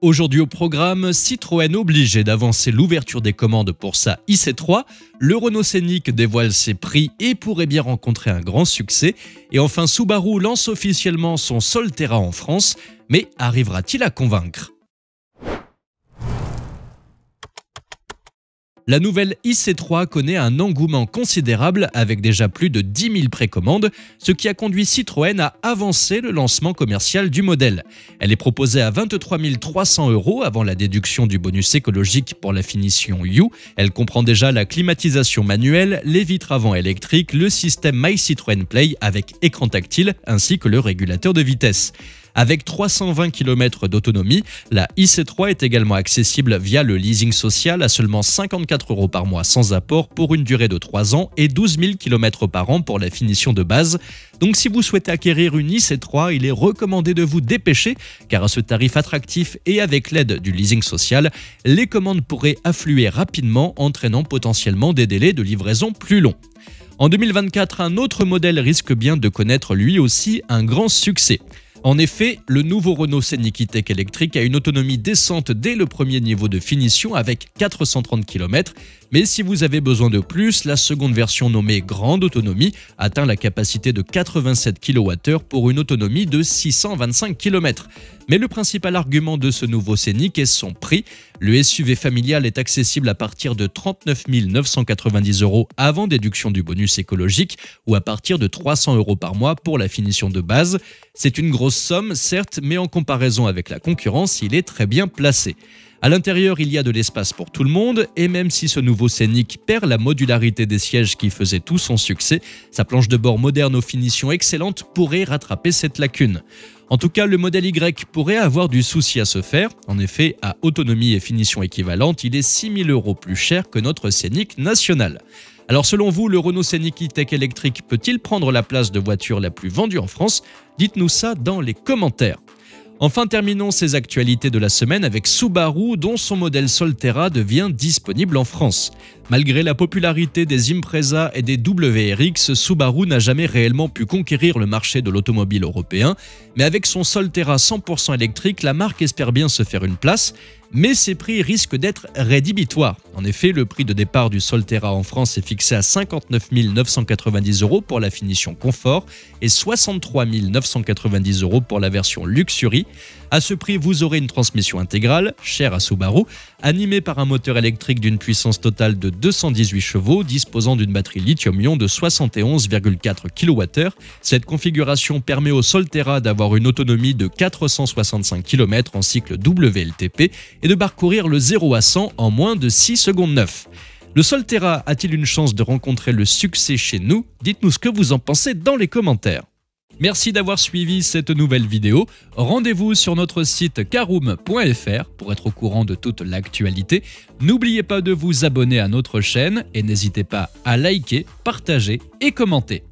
Aujourd'hui au programme, Citroën obligé d'avancer l'ouverture des commandes pour sa IC3, le Renault Scénic dévoile ses prix et pourrait bien rencontrer un grand succès, et enfin Subaru lance officiellement son Solterra en France, mais arrivera-t-il à convaincre la nouvelle IC3 connaît un engouement considérable avec déjà plus de 10 000 précommandes, ce qui a conduit Citroën à avancer le lancement commercial du modèle. Elle est proposée à 23 300 euros avant la déduction du bonus écologique pour la finition U. Elle comprend déjà la climatisation manuelle, les vitres avant électriques, le système My Citroën Play avec écran tactile ainsi que le régulateur de vitesse. Avec 320 km d'autonomie, la IC3 est également accessible via le leasing social à seulement 54 euros par mois sans apport pour une durée de 3 ans et 12 000 km par an pour la finition de base. Donc si vous souhaitez acquérir une IC3, il est recommandé de vous dépêcher car à ce tarif attractif et avec l'aide du leasing social, les commandes pourraient affluer rapidement entraînant potentiellement des délais de livraison plus longs. En 2024, un autre modèle risque bien de connaître lui aussi un grand succès. En effet, le nouveau Renault Scenic E-Tech électrique a une autonomie décente dès le premier niveau de finition avec 430 km, mais si vous avez besoin de plus, la seconde version nommée Grande Autonomie atteint la capacité de 87 kWh pour une autonomie de 625 km. Mais le principal argument de ce nouveau Scénic est son prix. Le SUV familial est accessible à partir de 39 990 euros avant déduction du bonus écologique ou à partir de 300 euros par mois pour la finition de base. C'est une grosse somme, certes, mais en comparaison avec la concurrence, il est très bien placé. À l'intérieur, il y a de l'espace pour tout le monde, et même si ce nouveau scénic perd la modularité des sièges qui faisait tout son succès, sa planche de bord moderne aux finitions excellentes pourrait rattraper cette lacune. En tout cas, le modèle Y pourrait avoir du souci à se faire. En effet, à autonomie et finition équivalente, il est 6000 euros plus cher que notre Scénic national. Alors selon vous, le Renault Scénic E-Tech électrique peut-il prendre la place de voiture la plus vendue en France Dites-nous ça dans les commentaires. Enfin, terminons ces actualités de la semaine avec Subaru, dont son modèle Solterra devient disponible en France. Malgré la popularité des Impreza et des WRX, Subaru n'a jamais réellement pu conquérir le marché de l'automobile européen, mais avec son Solterra 100% électrique, la marque espère bien se faire une place, mais ces prix risquent d'être rédhibitoires. En effet, le prix de départ du Solterra en France est fixé à 59 990 euros pour la finition confort et 63 990 euros pour la version luxury. À ce prix, vous aurez une transmission intégrale, chère à Subaru, animée par un moteur électrique d'une puissance totale de 218 chevaux, disposant d'une batterie lithium-ion de 71,4 kWh. Cette configuration permet au Solterra d'avoir une autonomie de 465 km en cycle WLTP et de parcourir le 0 à 100 en moins de 6 secondes 9. Le Solterra a-t-il une chance de rencontrer le succès chez nous Dites-nous ce que vous en pensez dans les commentaires. Merci d'avoir suivi cette nouvelle vidéo. Rendez-vous sur notre site caroom.fr pour être au courant de toute l'actualité. N'oubliez pas de vous abonner à notre chaîne et n'hésitez pas à liker, partager et commenter.